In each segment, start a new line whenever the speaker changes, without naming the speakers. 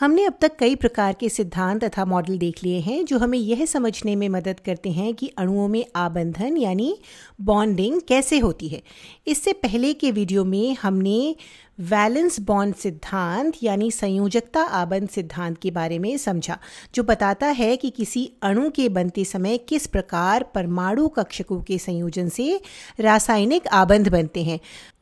हमने अब तक कई प्रकार के सिद्धांत तथा मॉडल देख लिए हैं जो हमें यह समझने में मदद करते हैं कि अणुओं में आबंधन यानी बॉन्डिंग कैसे होती है इससे पहले के वीडियो में हमने वैलेंस बॉन्ड सिद्धांत यानी संयोजकता आबंध सिद्धांत के बारे में समझा जो बताता है कि किसी अणु के बनते समय किस प्रकार परमाणु कक्षकों के संयोजन से रासायनिक आबंध बनते हैं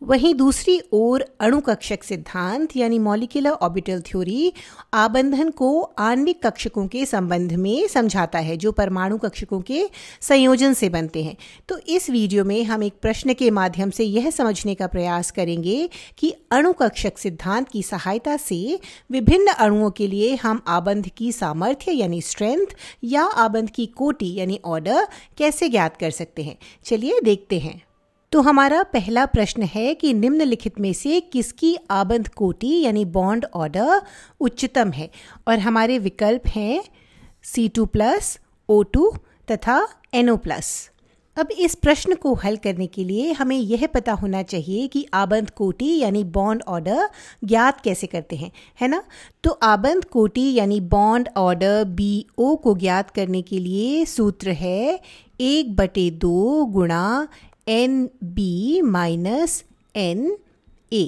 वहीं दूसरी ओर अणु कक्षक सिद्धांत यानी मॉलिकुलर ऑर्बिटल थ्योरी आबंधन को आणविक कक्षकों के संबंध में समझाता है जो परमाणु कक्षकों के संयोजन से बनते हैं तो इस वीडियो में हम एक प्रश्न के माध्यम से यह समझने का प्रयास करेंगे कि अणु कक्षक सिद्धांत की सहायता से विभिन्न अणुओं के लिए हम आबंध की सामर्थ्य यानी स्ट्रेंथ या आबंध की कोटि यानी ऑर्डर कैसे ज्ञात कर सकते हैं चलिए देखते हैं तो हमारा पहला प्रश्न है कि निम्नलिखित में से किसकी आबंध कोटि यानी बॉन्ड ऑर्डर उच्चतम है और हमारे विकल्प हैं C two plus O two तथा एनओ प्लस अब इस प्रश्न को हल करने के लिए हमें यह पता होना चाहिए कि आबंध कोटि यानी बॉन्ड ऑर्डर ज्ञात कैसे करते हैं है ना तो आबंध कोटि यानी बॉन्ड ऑर्डर बी ओ को ज्ञात करने के लिए सूत्र है एक बटे दो गुणा N B minus N A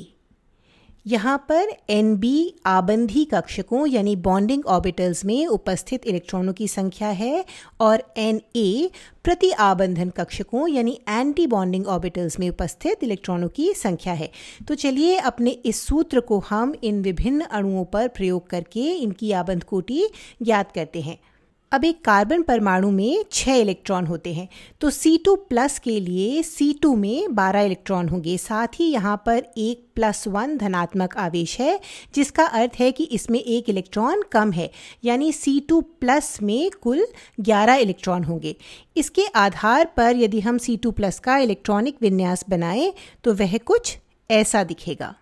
यहाँ पर एन बी आबंधी कक्षकों यानी बॉन्डिंग ऑर्बिटल्स में उपस्थित इलेक्ट्रॉनों की संख्या है और एन ए प्रति आबंधन कक्षकों यानी एंटी बॉन्डिंग ऑर्बिटल्स में उपस्थित इलेक्ट्रॉनों की संख्या है तो चलिए अपने इस सूत्र को हम इन विभिन्न अणुओं पर प्रयोग करके इनकी आबंध कोटि ज्ञात करते हैं अब एक कार्बन परमाणु में छः इलेक्ट्रॉन होते हैं तो C2 प्लस के लिए C2 में 12 इलेक्ट्रॉन होंगे साथ ही यहाँ पर एक प्लस वन धनात्मक आवेश है जिसका अर्थ है कि इसमें एक इलेक्ट्रॉन कम है यानी C2 प्लस में कुल 11 इलेक्ट्रॉन होंगे इसके आधार पर यदि हम C2 प्लस का इलेक्ट्रॉनिक विन्यास बनाएं तो वह कुछ ऐसा दिखेगा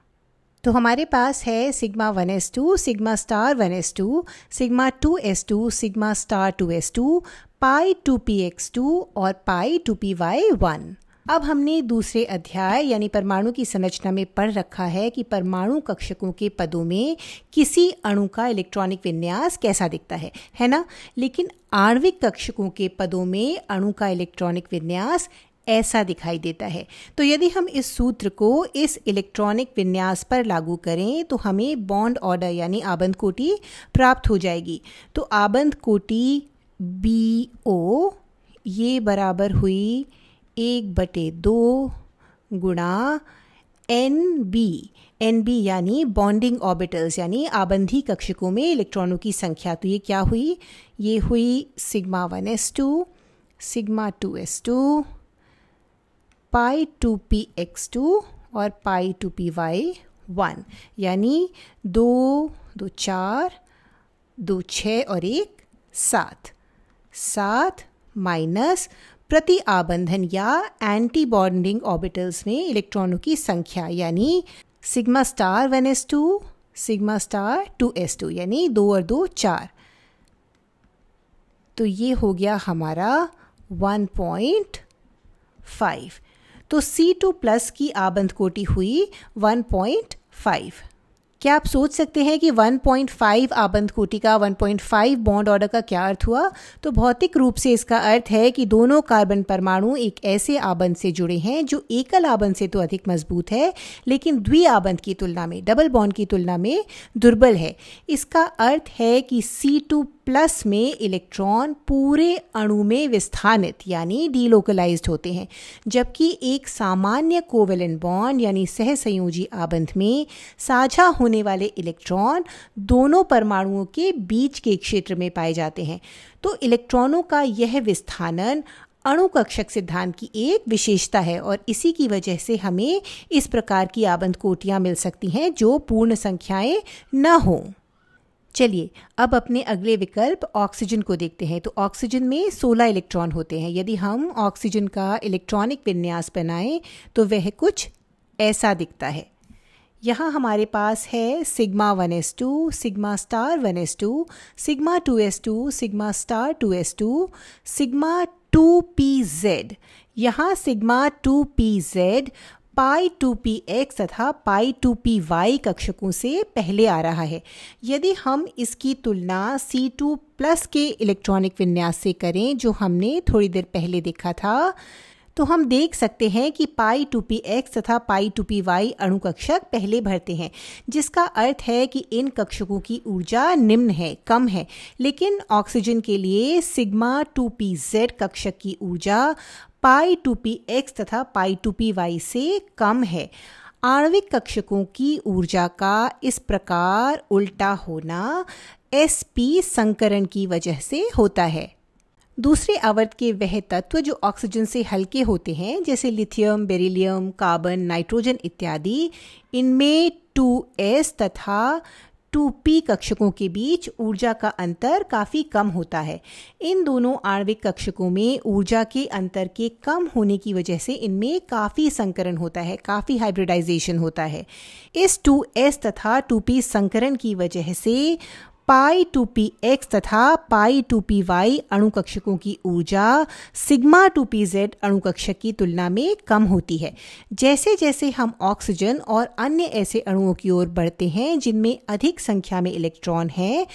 तो हमारे पास है sigma one S two sigma star one S two sigma two S two sigma star two S two pi two P X two और pi two P Y one अब हमने दूसरे अध्याय यानी परमाणु की संरचना में पढ़ रखा है कि परमाणु कक्षकों के पदों में किसी अणु का इलेक्ट्रॉनिक विन्यास कैसा दिखता है है ना लेकिन आणविक कक्षकों के पदों में अणु का इलेक्ट्रॉनिक विन्यास ऐसा दिखाई देता है तो यदि हम इस सूत्र को इस इलेक्ट्रॉनिक विन्यास पर लागू करें तो हमें बॉन्ड ऑर्डर यानी आबंद कोटि प्राप्त हो जाएगी तो आबंद कोटि बी ओ ये बराबर हुई एक बटे दो गुणा एन बी एन बी यानी बॉन्डिंग ऑर्बिटल्स यानी आबंधी कक्षकों में इलेक्ट्रॉनों की संख्या तो ये क्या हुई ये हुई sigma one S two sigma two S two pi two P X two और pi two P Y one यानी दो दो चार दो छ और एक सात सात माइनस प्रति आबंधन या एंटी बॉन्डिंग ऑर्बिटल्स में इलेक्ट्रॉनों की संख्या यानी sigma star one S two sigma star two S two यानी दो और दो चार तो ये हो गया हमारा वन पॉइंट फाइव तो C2 प्लस की आबंध कोटी हुई 1.5 क्या आप सोच सकते हैं कि 1.5 आबंध कोटी का 1.5 बॉन्ड ऑर्डर का क्या अर्थ हुआ तो भौतिक रूप से इसका अर्थ है कि दोनों कार्बन परमाणु एक ऐसे आबंध से जुड़े हैं जो एकल आबंध से तो अधिक मजबूत है लेकिन द्वि आबंध की तुलना में डबल बॉन्ड की तुलना में दुर्बल है इसका अर्थ है कि सी टू प्लस में इलेक्ट्रॉन पूरे अणु में विस्थानित यानी डीलोकलाइज्ड होते हैं जबकि एक सामान्य कोवेलन बॉन्ड यानी सहसंयोजी आबंध में साझा होने वाले इलेक्ट्रॉन दोनों परमाणुओं के बीच के क्षेत्र में पाए जाते हैं तो इलेक्ट्रॉनों का यह विस्थानन अणु कक्षक सिद्धांत की एक विशेषता है और इसी की वजह से हमें इस प्रकार की आबंध कोटियाँ मिल सकती हैं जो पूर्ण संख्याएं न हों चलिए अब अपने अगले विकल्प ऑक्सीजन को देखते हैं तो ऑक्सीजन में 16 इलेक्ट्रॉन होते हैं यदि हम ऑक्सीजन का इलेक्ट्रॉनिक विन्यास बनाएं तो वह कुछ ऐसा दिखता है यहाँ हमारे पास है sigma one S two sigma star one S two sigma two S two sigma star two S two sigma two P Z यहाँ sigma two P Z pi two P X तथा पाई टू पी वाई कक्षकों से पहले आ रहा है यदि हम इसकी तुलना सी टू प्लस के इलेक्ट्रॉनिक विन्यास से करें जो हमने थोड़ी देर पहले देखा था तो हम देख सकते हैं कि पाई टू पी एक्स तथा पाई टू पी वाई अणु कक्षक पहले भरते हैं जिसका अर्थ है कि इन कक्षकों की ऊर्जा निम्न है कम है लेकिन ऑक्सीजन के लिए सिग्मा टू पी जेड कक्षक की ऊर्जा पाई टू पी एक्स तथा पाई टू पी वाई से कम है आणविक कक्षकों की ऊर्जा का इस प्रकार उल्टा होना एस पी संकरण की वजह से होता है दूसरे आवर्त के वह तत्व जो ऑक्सीजन से हल्के होते हैं जैसे लिथियम बेरिलियम कार्बन नाइट्रोजन इत्यादि इनमें टू एस तथा टू पी कक्षकों के बीच ऊर्जा का अंतर काफ़ी कम होता है इन दोनों आणविक कक्षकों में ऊर्जा के अंतर के कम होने की वजह से इनमें काफ़ी संकरण होता है काफ़ी हाइब्रिडाइजेशन होता है इस टू एस तथा टू पी संकरण की वजह से पाई टू पी एक्स तथा पाई टू पी वाई अणुकक्षकों की ऊर्जा सिग्मा टू पी जेड अणुकक्षक की तुलना में कम होती है जैसे जैसे हम ऑक्सीजन और अन्य ऐसे अणुओं की ओर बढ़ते हैं जिनमें अधिक संख्या में इलेक्ट्रॉन हैं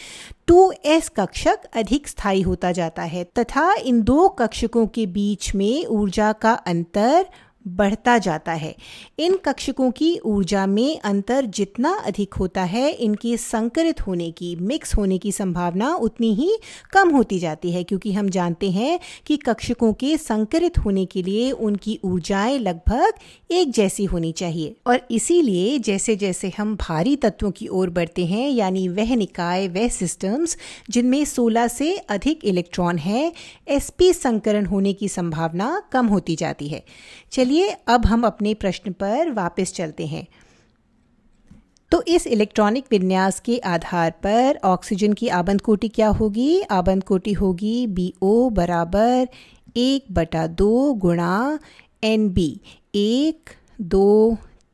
टू एस कक्षक अधिक स्थायी होता जाता है तथा इन दो कक्षकों के बीच में ऊर्जा का अंतर बढ़ता जाता है इन कक्षकों की ऊर्जा में अंतर जितना अधिक होता है इनके संकरित होने की मिक्स होने की संभावना उतनी ही कम होती जाती है क्योंकि हम जानते हैं कि कक्षकों के संकरित होने के लिए उनकी ऊर्जाएं लगभग एक जैसी होनी चाहिए और इसीलिए जैसे जैसे हम भारी तत्वों की ओर बढ़ते हैं यानी वह निकाय वह सिस्टम्स जिनमें सोलह से अधिक इलेक्ट्रॉन हैं एसपी संकरण होने की संभावना कम होती जाती है चलिए चलिए अब हम अपने प्रश्न पर वापस चलते हैं तो इस इलेक्ट्रॉनिक विन्यास के आधार पर ऑक्सीजन की आबंद कोटि क्या होगी आबंद कोटि होगी बी ओ बराबर एक बटा दो गुणा एन बी एक दो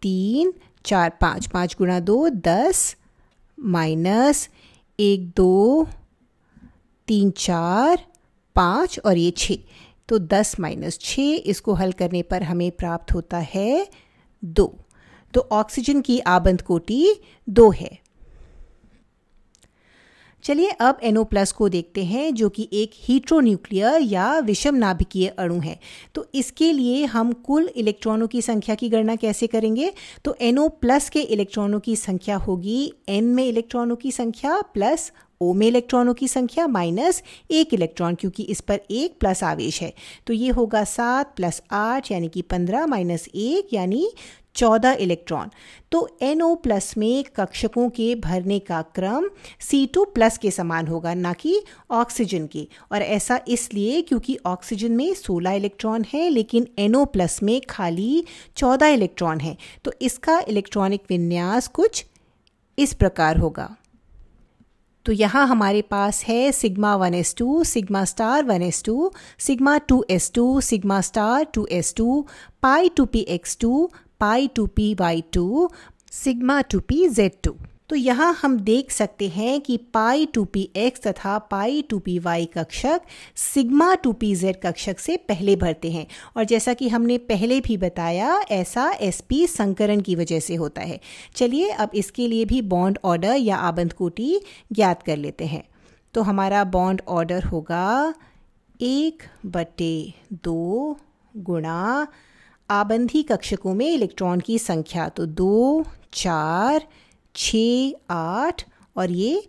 तीन चार पाँच पाँच गुणा दो दस माइनस एक दो तीन चार पाँच और ये छः तो 10 माइनस छः इसको हल करने पर हमें प्राप्त होता है दो तो ऑक्सीजन की आबंद कोटि दो है चलिए अब एनओ प्लस को देखते हैं जो कि एक हीट्रोन्यूक्लियर या विषम नाभिकीय अणु है तो इसके लिए हम कुल इलेक्ट्रॉनों की संख्या की गणना कैसे करेंगे तो एनओ प्लस के इलेक्ट्रॉनों की संख्या होगी एन में इलेक्ट्रॉनों की संख्या प्लस ओ में इलेक्ट्रॉनों की संख्या माइनस एक इलेक्ट्रॉन क्योंकि इस पर एक प्लस आवेश है तो ये होगा सात प्लस आठ यानी कि पंद्रह माइनस एक यानी चौदह इलेक्ट्रॉन तो NO प्लस में कक्षकों के भरने का क्रम C2 प्लस के समान होगा ना कि ऑक्सीजन के और ऐसा इसलिए क्योंकि ऑक्सीजन में 16 इलेक्ट्रॉन है लेकिन NO प्लस में खाली 14 इलेक्ट्रॉन है तो इसका इलेक्ट्रॉनिक विन्यास कुछ इस प्रकार होगा तो यहाँ हमारे पास है sigma one S two sigma star one S two sigma two S two sigma star two S two pi two P X two pi two P Y two sigma two P Z two तो यहाँ हम देख सकते हैं कि पाई two P X तथा pi two P Y कक्षक sigma two P Z कक्षक से पहले भरते हैं और जैसा कि हमने पहले भी बताया ऐसा एस पी संकरण की वजह से होता है चलिए अब इसके लिए भी बॉन्ड ऑर्डर या आबंध कोटि ज्ञात कर लेते हैं तो हमारा बॉन्ड ऑर्डर होगा एक बटे दो गुणा आबंधी कक्षकों में इलेक्ट्रॉन की संख्या तो दो चार छ आठ और ये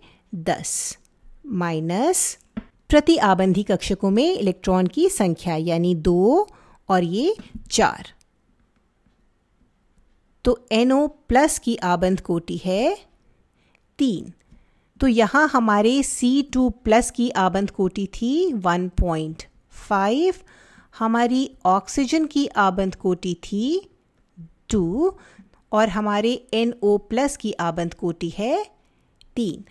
दस माइनस प्रति आबंधी कक्षकों में इलेक्ट्रॉन की संख्या यानी दो और ये चार तो एनओ प्लस की आबंध कोटि है तीन तो यहाँ हमारे C2 प्लस की आबंध कोटि थी 1.5 हमारी ऑक्सीजन की आबंध कोटि थी 2 और हमारे एन ओ प्लस की आबंद कोटि है तीन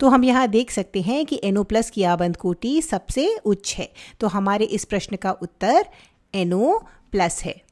तो हम यहाँ देख सकते हैं कि एन ओ प्लस की आबंद कोटि सबसे उच्च है तो हमारे इस प्रश्न का उत्तर एन ओ प्लस है